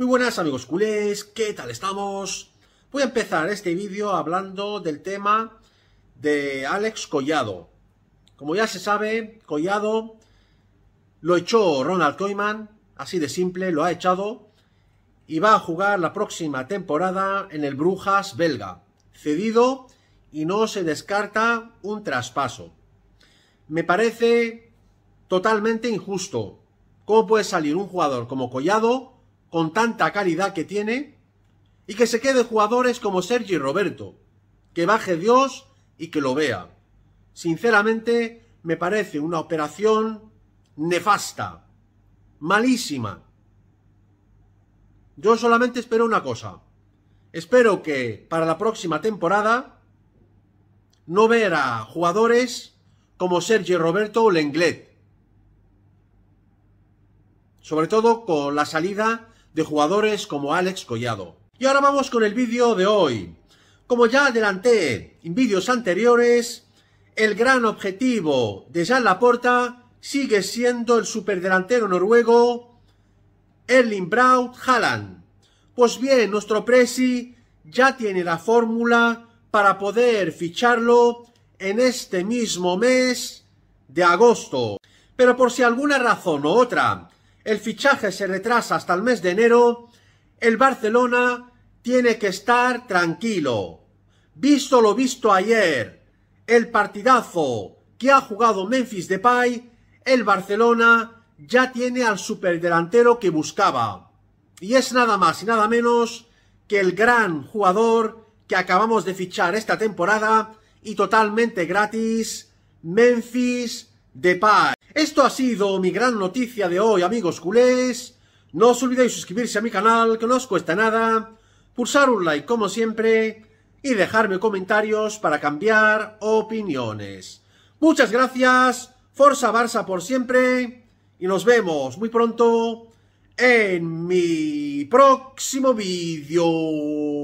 Muy buenas amigos culés, ¿qué tal estamos? Voy a empezar este vídeo hablando del tema de Alex Collado. Como ya se sabe, Collado lo echó Ronald Koeman, así de simple, lo ha echado y va a jugar la próxima temporada en el Brujas belga, cedido y no se descarta un traspaso. Me parece totalmente injusto. ¿Cómo puede salir un jugador como Collado con tanta calidad que tiene y que se quede jugadores como Sergi Roberto. Que baje Dios y que lo vea. Sinceramente, me parece una operación nefasta, malísima. Yo solamente espero una cosa. Espero que para la próxima temporada no ver jugadores como Sergio Roberto o Lenglet. Sobre todo con la salida de jugadores como Alex Collado. Y ahora vamos con el vídeo de hoy. Como ya adelanté en vídeos anteriores, el gran objetivo de Jean Laporta sigue siendo el superdelantero noruego Erling Braut Haaland. Pues bien, nuestro Presi ya tiene la fórmula para poder ficharlo en este mismo mes de agosto. Pero por si alguna razón u otra el fichaje se retrasa hasta el mes de enero, el Barcelona tiene que estar tranquilo. Visto lo visto ayer, el partidazo que ha jugado Memphis Depay, el Barcelona ya tiene al superdelantero que buscaba. Y es nada más y nada menos que el gran jugador que acabamos de fichar esta temporada y totalmente gratis, Memphis de paz Esto ha sido mi gran noticia de hoy, amigos culés. No os olvidéis suscribirse a mi canal, que no os cuesta nada, pulsar un like como siempre y dejarme comentarios para cambiar opiniones. Muchas gracias, Forza Barça por siempre y nos vemos muy pronto en mi próximo vídeo.